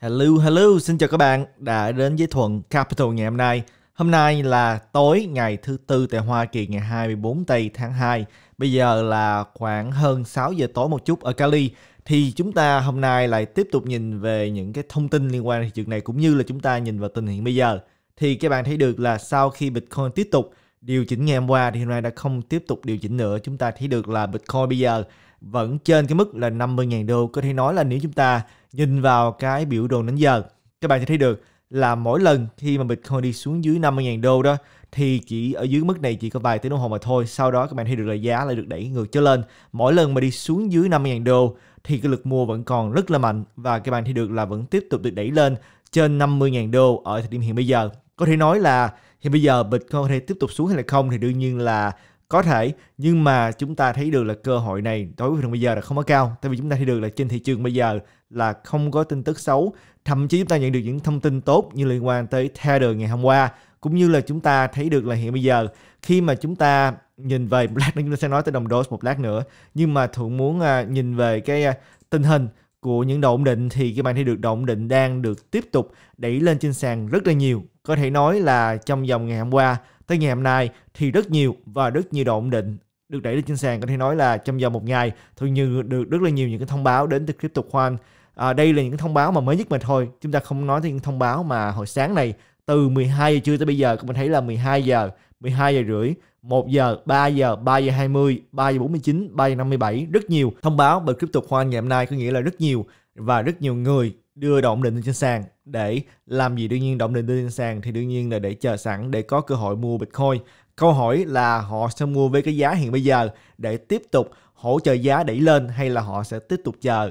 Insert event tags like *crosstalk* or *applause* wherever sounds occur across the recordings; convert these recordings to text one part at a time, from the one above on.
Hello, hello, xin chào các bạn đã đến với Thuận Capital ngày hôm nay. Hôm nay là tối ngày thứ tư tại Hoa Kỳ ngày 24 tây tháng 2. Bây giờ là khoảng hơn 6 giờ tối một chút ở Cali. Thì chúng ta hôm nay lại tiếp tục nhìn về những cái thông tin liên quan đến thị trường này cũng như là chúng ta nhìn vào tình hình bây giờ. Thì các bạn thấy được là sau khi Bitcoin tiếp tục điều chỉnh ngày hôm qua thì hôm nay đã không tiếp tục điều chỉnh nữa. Chúng ta thấy được là Bitcoin bây giờ vẫn trên cái mức là 50.000 đô. Có thể nói là nếu chúng ta nhìn vào cái biểu đồ đánh giờ các bạn sẽ thấy được là mỗi lần khi mà Bitcoin đi xuống dưới 50.000 đô đó thì chỉ ở dưới mức này chỉ có vài tiếng đồng hồ mà thôi sau đó các bạn thấy được là giá lại được đẩy ngược trở lên mỗi lần mà đi xuống dưới 50.000 đô thì cái lực mua vẫn còn rất là mạnh và các bạn thấy được là vẫn tiếp tục được đẩy lên trên 50.000 đô ở thời điểm hiện bây giờ có thể nói là hiện bây giờ Bitcoin có thể tiếp tục xuống hay là không thì đương nhiên là có thể nhưng mà chúng ta thấy được là cơ hội này đối với thị trường bây giờ là không có cao tại vì chúng ta thấy được là trên thị trường bây giờ là không có tin tức xấu thậm chí chúng ta nhận được những thông tin tốt như liên quan tới Tether ngày hôm qua cũng như là chúng ta thấy được là hiện bây giờ khi mà chúng ta nhìn về một lát nữa chúng ta sẽ nói tới đồng đô một lát nữa nhưng mà thuận muốn à, nhìn về cái à, tình hình của những động định thì các bạn thấy được động định đang được tiếp tục đẩy lên trên sàn rất là nhiều có thể nói là trong vòng ngày hôm qua tới ngày hôm nay thì rất nhiều và rất nhiều độ ổn định được đẩy lên trên sàn có thể nói là trong vòng một ngày thường như được rất là nhiều những cái thông báo đến từ crypto khoan à, đây là những thông báo mà mới nhất mà thôi chúng ta không nói tới những thông báo mà hồi sáng này từ 12 giờ trưa tới bây giờ các bạn thấy là 12 giờ 12 giờ rưỡi 1 giờ, 3 giờ, 3 giờ 20, 3 giờ 49, 3 giờ 57, rất nhiều thông báo bởi crypto khoan ngày hôm nay có nghĩa là rất nhiều và rất nhiều người đưa động định trên sàn để làm gì đương nhiên động định trên sàn thì đương nhiên là để chờ sẵn để có cơ hội mua Bitcoin. Câu hỏi là họ sẽ mua với cái giá hiện bây giờ để tiếp tục hỗ trợ giá đẩy lên hay là họ sẽ tiếp tục chờ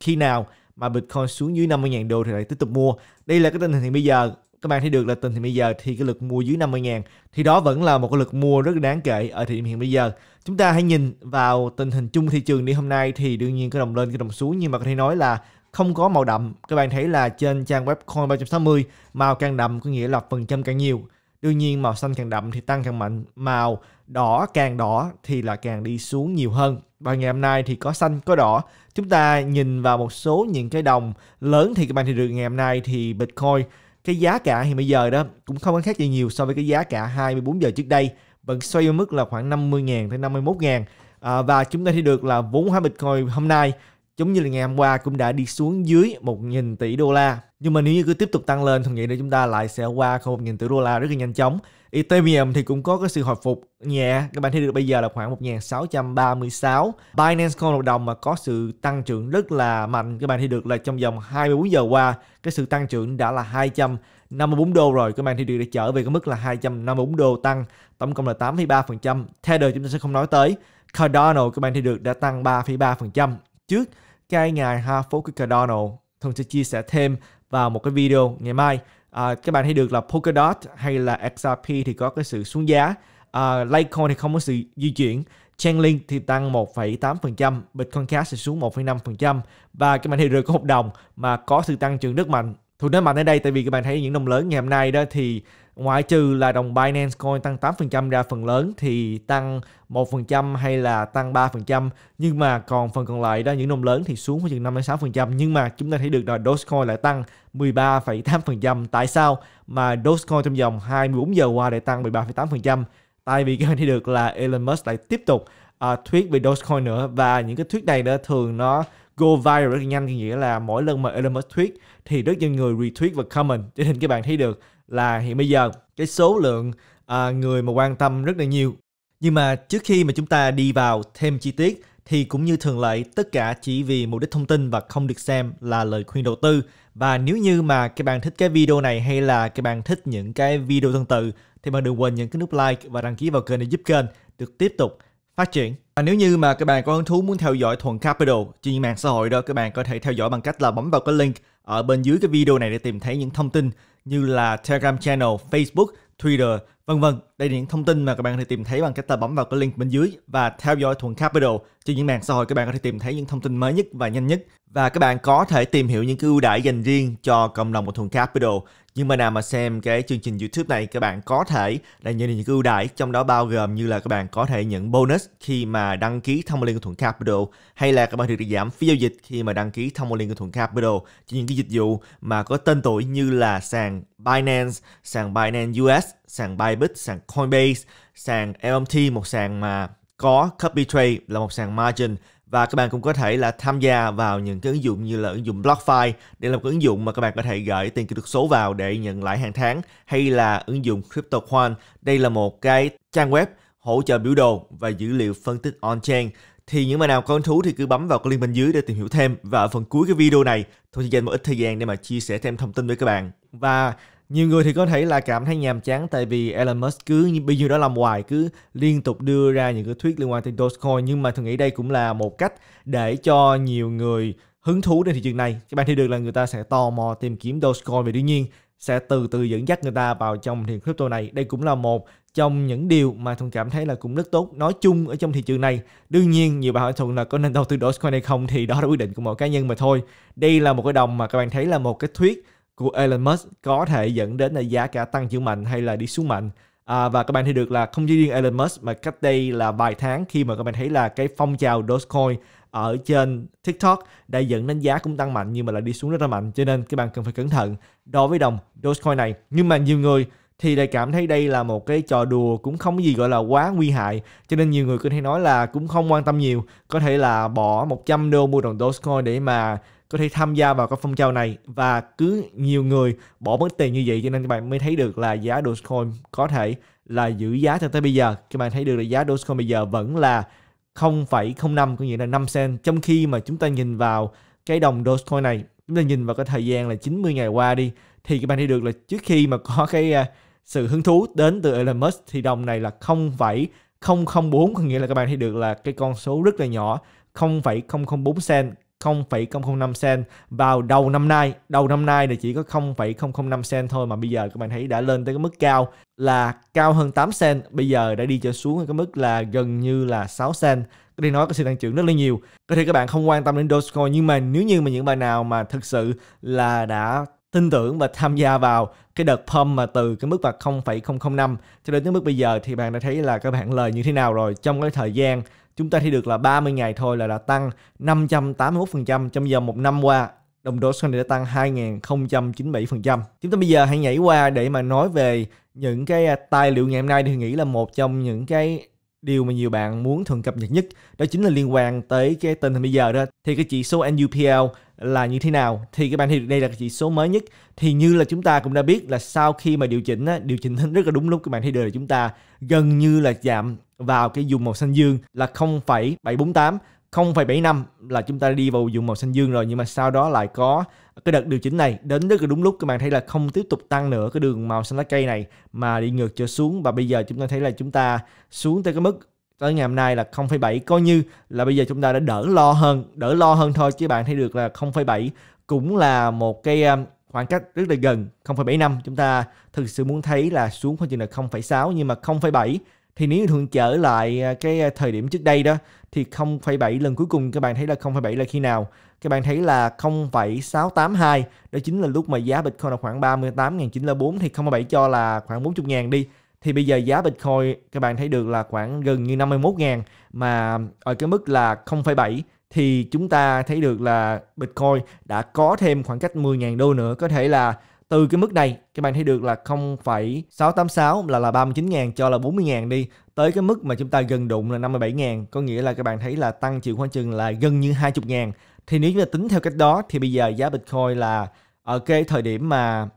khi nào mà Bitcoin xuống dưới 50.000 đô thì lại tiếp tục mua. Đây là cái tình hình hiện bây giờ. Các bạn thấy được là tình hình bây giờ thì cái lực mua dưới 50.000 thì đó vẫn là một cái lực mua rất đáng kể ở thị điểm hiện bây giờ. Chúng ta hãy nhìn vào tình hình chung thị trường đi hôm nay thì đương nhiên cái đồng lên cái đồng xuống nhưng mà có thể nói là không có màu đậm. Các bạn thấy là trên trang web Coin 360 màu càng đậm có nghĩa là phần trăm càng nhiều. Đương nhiên màu xanh càng đậm thì tăng càng mạnh, màu đỏ càng đỏ thì là càng đi xuống nhiều hơn. Và ngày hôm nay thì có xanh, có đỏ. Chúng ta nhìn vào một số những cái đồng lớn thì các bạn thì được ngày hôm nay thì Bitcoin cái giá cả thì bây giờ đó cũng không có khác gì nhiều so với cái giá cả 24 giờ trước đây vẫn xoay ở mức là khoảng 50.000 tới 51.000 à, và chúng ta thì được là vốn hóa Bitcoin hôm nay giống như là ngày hôm qua cũng đã đi xuống dưới 1.000 tỷ đô la. Nhưng mà nếu như cứ tiếp tục tăng lên thì nghĩ là chúng ta lại sẽ qua không 1.000 tỷ đô la rất là nhanh chóng. Ethereum thì cũng có cái sự hồi phục nhẹ. Các bạn thấy được bây giờ là khoảng 1.636. Binance Coin hợp đồng mà có sự tăng trưởng rất là mạnh. Các bạn thấy được là trong vòng 24 giờ qua cái sự tăng trưởng đã là 200 54 đô rồi các bạn thì được trở về cái mức là 254 đô tăng tổng cộng là 8,3% Tether chúng ta sẽ không nói tới Cardano các bạn thì được đã tăng 3,3% trước cái ngài Harford Cardano thường sẽ chia sẻ thêm vào một cái video ngày mai à, các bạn thấy được là Polkadot hay là XRP thì có cái sự xuống giá à, Litecoin thì không có sự di chuyển Chainlink thì tăng 1,8%, Bitcoin Cash thì xuống 1,5% và các bạn thấy được có hợp đồng mà có sự tăng trưởng rất mạnh. Thủ nói mạnh ở đây tại vì các bạn thấy những đồng lớn ngày hôm nay đó thì Ngoại trừ là đồng Binance Coin tăng 8% ra phần lớn thì tăng 1% hay là tăng 3%. Nhưng mà còn phần còn lại đó những đồng lớn thì xuống khoảng chừng 5 đến 6%. Nhưng mà chúng ta thấy được là Dogecoin lại tăng 13,8%. Tại sao mà Dogecoin trong vòng 24 giờ qua lại tăng 13,8%? Tại vì các bạn thấy được là Elon Musk lại tiếp tục uh, à, tweet về Dogecoin nữa và những cái thuyết này đó thường nó go viral rất nhanh nghĩa là mỗi lần mà Elon Musk thuyết thì rất nhiều người retweet và comment cho nên các bạn thấy được là hiện bây giờ cái số lượng à, người mà quan tâm rất là nhiều. Nhưng mà trước khi mà chúng ta đi vào thêm chi tiết thì cũng như thường lệ tất cả chỉ vì mục đích thông tin và không được xem là lời khuyên đầu tư. Và nếu như mà các bạn thích cái video này hay là các bạn thích những cái video tương tự thì bạn đừng quên những cái nút like và đăng ký vào kênh để giúp kênh được tiếp tục phát triển. Và nếu như mà các bạn có hứng thú muốn theo dõi Thuận Capital trên mạng xã hội đó, các bạn có thể theo dõi bằng cách là bấm vào cái link ở bên dưới cái video này để tìm thấy những thông tin như là Telegram channel, Facebook, Twitter, vân vân. Đây là những thông tin mà các bạn có thể tìm thấy bằng cách là bấm vào cái link bên dưới và theo dõi Thuận Capital. Trên những mạng xã hội các bạn có thể tìm thấy những thông tin mới nhất và nhanh nhất và các bạn có thể tìm hiểu những cái ưu đãi dành riêng cho cộng đồng của Thuận Capital. Nhưng mà nào mà xem cái chương trình YouTube này các bạn có thể là nhận những ưu đãi trong đó bao gồm như là các bạn có thể nhận bonus khi mà đăng ký thông liên thuận Capital hay là các bạn được giảm phí giao dịch khi mà đăng ký thông liên thuận Capital cho những cái dịch vụ mà có tên tuổi như là sàn Binance, sàn Binance US, sàn Bybit, sàn Coinbase, sàn LMT, một sàn mà có copy trade là một sàn margin và các bạn cũng có thể là tham gia vào những cái ứng dụng như là ứng dụng BlockFi để làm một ứng dụng mà các bạn có thể gửi tiền kỹ thuật số vào để nhận lãi hàng tháng hay là ứng dụng CryptoCoin đây là một cái trang web hỗ trợ biểu đồ và dữ liệu phân tích on-chain thì những bạn nào có hứng thú thì cứ bấm vào cái link bên dưới để tìm hiểu thêm và ở phần cuối cái video này tôi sẽ dành một ít thời gian để mà chia sẻ thêm thông tin với các bạn và nhiều người thì có thể là cảm thấy nhàm chán tại vì Elon Musk cứ bao nhiêu đó làm hoài, cứ liên tục đưa ra những cái thuyết liên quan tới Dogecoin. Nhưng mà tôi nghĩ đây cũng là một cách để cho nhiều người hứng thú đến thị trường này. Các bạn thấy được là người ta sẽ tò mò tìm kiếm Dogecoin và đương nhiên sẽ từ từ dẫn dắt người ta vào trong thị trường crypto này. Đây cũng là một trong những điều mà Thuận cảm thấy là cũng rất tốt nói chung ở trong thị trường này. Đương nhiên nhiều bạn hỏi Thuận là có nên đầu tư Dogecoin hay không thì đó là quyết định của mỗi cá nhân mà thôi. Đây là một cái đồng mà các bạn thấy là một cái thuyết của Elon Musk có thể dẫn đến là giá cả tăng trưởng mạnh hay là đi xuống mạnh à, và các bạn thấy được là không chỉ riêng Elon Musk mà cách đây là vài tháng khi mà các bạn thấy là cái phong trào Dogecoin ở trên TikTok đã dẫn đến giá cũng tăng mạnh nhưng mà lại đi xuống rất là mạnh cho nên các bạn cần phải cẩn thận đối với đồng Dogecoin này nhưng mà nhiều người thì lại cảm thấy đây là một cái trò đùa cũng không gì gọi là quá nguy hại cho nên nhiều người có thể nói là cũng không quan tâm nhiều có thể là bỏ 100 đô mua đồng Dogecoin để mà có thể tham gia vào các phong trào này và cứ nhiều người bỏ mất tiền như vậy cho nên các bạn mới thấy được là giá Dogecoin có thể là giữ giá cho tới bây giờ các bạn thấy được là giá Dogecoin bây giờ vẫn là 0,05 có nghĩa là 5 cent trong khi mà chúng ta nhìn vào cái đồng Dogecoin này chúng ta nhìn vào cái thời gian là 90 ngày qua đi thì các bạn thấy được là trước khi mà có cái à, sự hứng thú đến từ Elon Musk thì đồng này là 0,004 có nghĩa là các bạn thấy được là cái con số rất là nhỏ 0,004 cent 0,005 sen vào đầu năm nay. Đầu năm nay thì chỉ có 0,005 sen thôi mà bây giờ các bạn thấy đã lên tới cái mức cao là cao hơn 8 sen. bây giờ đã đi trở xuống cái mức là gần như là 6 sen. Có thể nói có sự tăng trưởng rất là nhiều. Có thể các bạn không quan tâm đến Dogecoin nhưng mà nếu như mà những bạn nào mà thực sự là đã tin tưởng và tham gia vào cái đợt pump mà từ cái mức mà 0,005 cho đến cái mức bây giờ thì bạn đã thấy là các bạn lời như thế nào rồi trong cái thời gian chúng ta thì được là 30 ngày thôi là đã tăng 581% trong vòng một năm qua đồng đô Sony đã tăng 2.097%. Chúng ta bây giờ hãy nhảy qua để mà nói về những cái à, tài liệu ngày hôm nay thì nghĩ là một trong những cái điều mà nhiều bạn muốn thường cập nhật nhất đó chính là liên quan tới cái tình hình bây giờ đó thì cái chỉ số NUPL là như thế nào thì các bạn thấy được đây là cái chỉ số mới nhất thì như là chúng ta cũng đã biết là sau khi mà điều chỉnh á, điều chỉnh *laughs* rất là đúng lúc các bạn thấy được là chúng ta gần như là giảm vào cái vùng màu xanh dương là 0,748 0,75 là chúng ta đi vào vùng màu xanh dương rồi nhưng mà sau đó lại có cái đợt điều chỉnh này đến rất là đúng lúc các bạn thấy là không tiếp tục tăng nữa cái đường màu xanh lá cây này mà đi ngược trở xuống và bây giờ chúng ta thấy là chúng ta xuống tới cái mức tới ngày hôm nay là 0,7 coi như là bây giờ chúng ta đã đỡ lo hơn đỡ lo hơn thôi chứ bạn thấy được là 0,7 cũng là một cái um, khoảng cách rất là gần 0,7 năm chúng ta thực sự muốn thấy là xuống khoảng chừng là 0,6 nhưng mà 0,7 thì nếu thường trở lại à, cái à, thời điểm trước đây đó thì 0,7 lần cuối cùng các bạn thấy là 0,7 là khi nào các bạn thấy là 0,682 đó chính là lúc mà giá Bitcoin là khoảng 38.904 thì 0,7 cho là khoảng 40.000 đi thì bây giờ giá Bitcoin các bạn thấy được là khoảng gần như 51 ngàn mà ở cái mức là 0,7 thì chúng ta thấy được là Bitcoin đã có thêm khoảng cách 10.000 đô nữa có thể là từ cái mức này các bạn thấy được là 0,686 là là 39.000 cho là 40.000 đi tới cái mức mà chúng ta gần đụng là 57.000 có nghĩa là các bạn thấy là tăng chịu khoảng chừng là gần như 20.000 thì nếu chúng ta tính theo cách đó thì bây giờ giá Bitcoin là ở cái thời điểm mà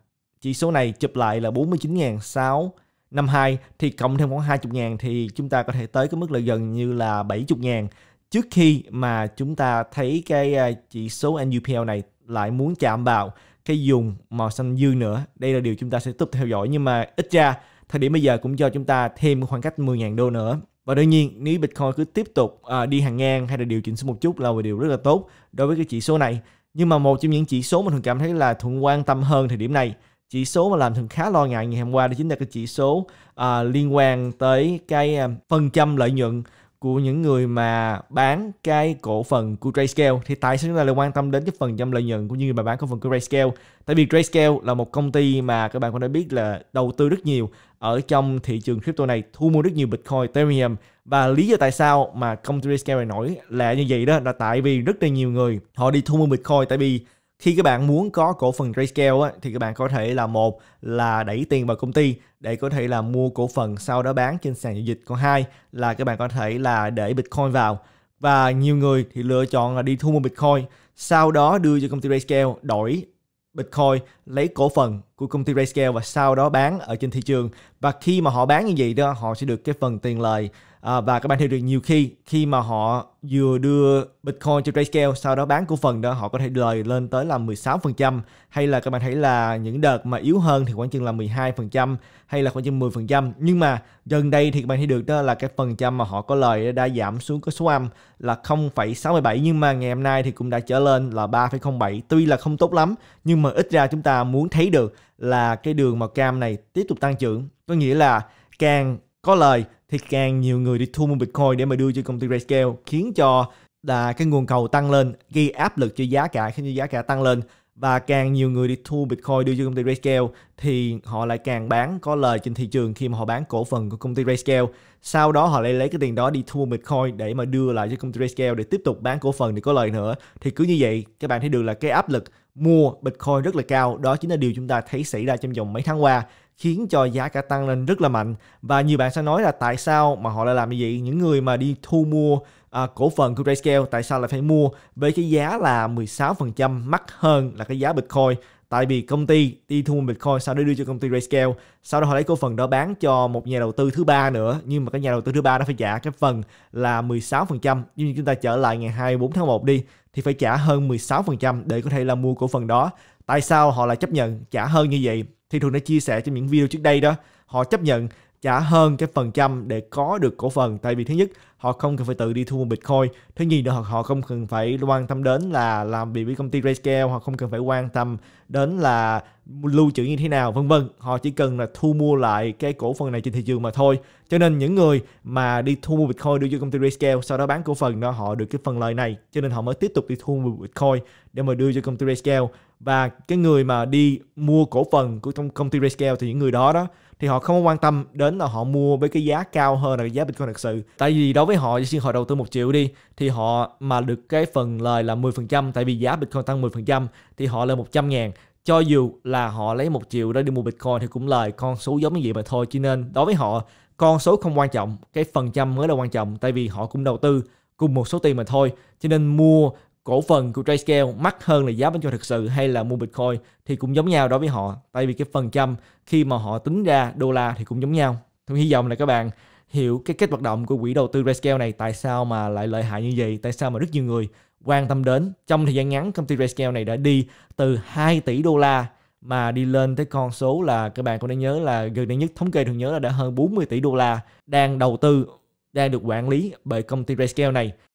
chỉ số này chụp lại là 49.600 năm 2 thì cộng thêm khoảng 20 ngàn thì chúng ta có thể tới cái mức lợi gần như là 70 ngàn trước khi mà chúng ta thấy cái à, chỉ số NUPL này lại muốn chạm vào cái vùng màu xanh dương nữa. Đây là điều chúng ta sẽ tiếp theo dõi nhưng mà ít ra thời điểm bây giờ cũng cho chúng ta thêm khoảng cách 10.000 đô nữa. Và đương nhiên nếu Bitcoin cứ tiếp tục à, đi hàng ngang hay là điều chỉnh xuống một chút là một điều rất là tốt đối với cái chỉ số này. Nhưng mà một trong những chỉ số mà thường cảm thấy là thuận quan tâm hơn thời điểm này chỉ số mà làm thường khá lo ngại ngày hôm qua đó chính là cái chỉ số à, liên quan tới cái à, phần trăm lợi nhuận của những người mà bán cái cổ phần của Grayscale thì tại sao chúng ta lại quan tâm đến cái phần trăm lợi nhuận của những người mà bán cổ phần của Grayscale tại vì Grayscale là một công ty mà các bạn cũng đã biết là đầu tư rất nhiều ở trong thị trường crypto này thu mua rất nhiều Bitcoin, Ethereum và lý do tại sao mà công ty Grayscale này nổi là như vậy đó là tại vì rất là nhiều người họ đi thu mua Bitcoin tại vì khi các bạn muốn có cổ phần Grayscale thì các bạn có thể là một là đẩy tiền vào công ty để có thể là mua cổ phần sau đó bán trên sàn giao dịch còn hai là các bạn có thể là để Bitcoin vào và nhiều người thì lựa chọn là đi thu mua Bitcoin sau đó đưa cho công ty Grayscale đổi Bitcoin lấy cổ phần của công ty Rayscale và sau đó bán ở trên thị trường và khi mà họ bán như vậy đó họ sẽ được cái phần tiền lời à, và các bạn hiểu được nhiều khi khi mà họ vừa đưa Bitcoin cho RayScale sau đó bán cổ phần đó họ có thể lời lên tới là 16% hay là các bạn thấy là những đợt mà yếu hơn thì khoảng chừng là 12% hay là khoảng chừng 10% nhưng mà gần đây thì các bạn thấy được đó là cái phần trăm mà họ có lời đã giảm xuống cái số âm là 0,67 nhưng mà ngày hôm nay thì cũng đã trở lên là 3,07 tuy là không tốt lắm nhưng mà ít ra chúng ta muốn thấy được là cái đường màu cam này tiếp tục tăng trưởng có nghĩa là càng có lời thì càng nhiều người đi thu mua Bitcoin để mà đưa cho công ty Grayscale khiến cho là cái nguồn cầu tăng lên gây áp lực cho giá cả khiến cho giá cả tăng lên và càng nhiều người đi thu Bitcoin đưa cho công ty Grayscale thì họ lại càng bán có lời trên thị trường khi mà họ bán cổ phần của công ty Grayscale. Sau đó họ lại lấy cái tiền đó đi thu Bitcoin để mà đưa lại cho công ty Grayscale để tiếp tục bán cổ phần để có lời nữa. Thì cứ như vậy các bạn thấy được là cái áp lực mua Bitcoin rất là cao. Đó chính là điều chúng ta thấy xảy ra trong vòng mấy tháng qua khiến cho giá cả tăng lên rất là mạnh và nhiều bạn sẽ nói là tại sao mà họ lại làm như vậy những người mà đi thu mua à, cổ phần của Grayscale tại sao lại phải mua với cái giá là 16% mắc hơn là cái giá Bitcoin tại vì công ty đi thu mua Bitcoin sau đó đưa cho công ty Grayscale sau đó họ lấy cổ phần đó bán cho một nhà đầu tư thứ ba nữa nhưng mà cái nhà đầu tư thứ ba nó phải trả cái phần là 16% nhưng chúng ta trở lại ngày 24 tháng 1 đi thì phải trả hơn 16% để có thể là mua cổ phần đó. Tại sao họ lại chấp nhận trả hơn như vậy? Thì thường đã chia sẻ trong những video trước đây đó, họ chấp nhận trả hơn cái phần trăm để có được cổ phần tại vì thứ nhất họ không cần phải tự đi thu mua Bitcoin. Thứ nhì nữa họ không cần phải quan tâm đến là làm việc với công ty Grayscale, họ không cần phải quan tâm đến là lưu trữ như thế nào vân vân. Họ chỉ cần là thu mua lại cái cổ phần này trên thị trường mà thôi. Cho nên những người mà đi thu mua Bitcoin đưa cho công ty Grayscale sau đó bán cổ phần đó họ được cái phần lợi này. Cho nên họ mới tiếp tục đi thu mua Bitcoin để mà đưa cho công ty Grayscale và cái người mà đi mua cổ phần của trong công ty Grayscale thì những người đó đó thì họ không quan tâm đến là họ mua với cái giá cao hơn là cái giá Bitcoin thực sự. Tại vì đối với với họ chỉ họ đầu tư một triệu đi thì họ mà được cái phần lời là 10% tại vì giá Bitcoin tăng 10% thì họ lên 100 ngàn cho dù là họ lấy một triệu ra đi mua Bitcoin thì cũng lời con số giống như vậy mà thôi cho nên đối với họ con số không quan trọng cái phần trăm mới là quan trọng tại vì họ cũng đầu tư cùng một số tiền mà thôi cho nên mua cổ phần của Trayscale mắc hơn là giá bên cho thực sự hay là mua Bitcoin thì cũng giống nhau đối với họ tại vì cái phần trăm khi mà họ tính ra đô la thì cũng giống nhau tôi hy vọng là các bạn hiểu cái cách hoạt động của quỹ đầu tư Rescale này tại sao mà lại lợi hại như vậy, tại sao mà rất nhiều người quan tâm đến. Trong thời gian ngắn, công ty Rescale này đã đi từ 2 tỷ đô la mà đi lên tới con số là các bạn cũng đã nhớ là gần đây nhất thống kê thường nhớ là đã hơn 40 tỷ đô la đang đầu tư đang được quản lý bởi công ty Rescale này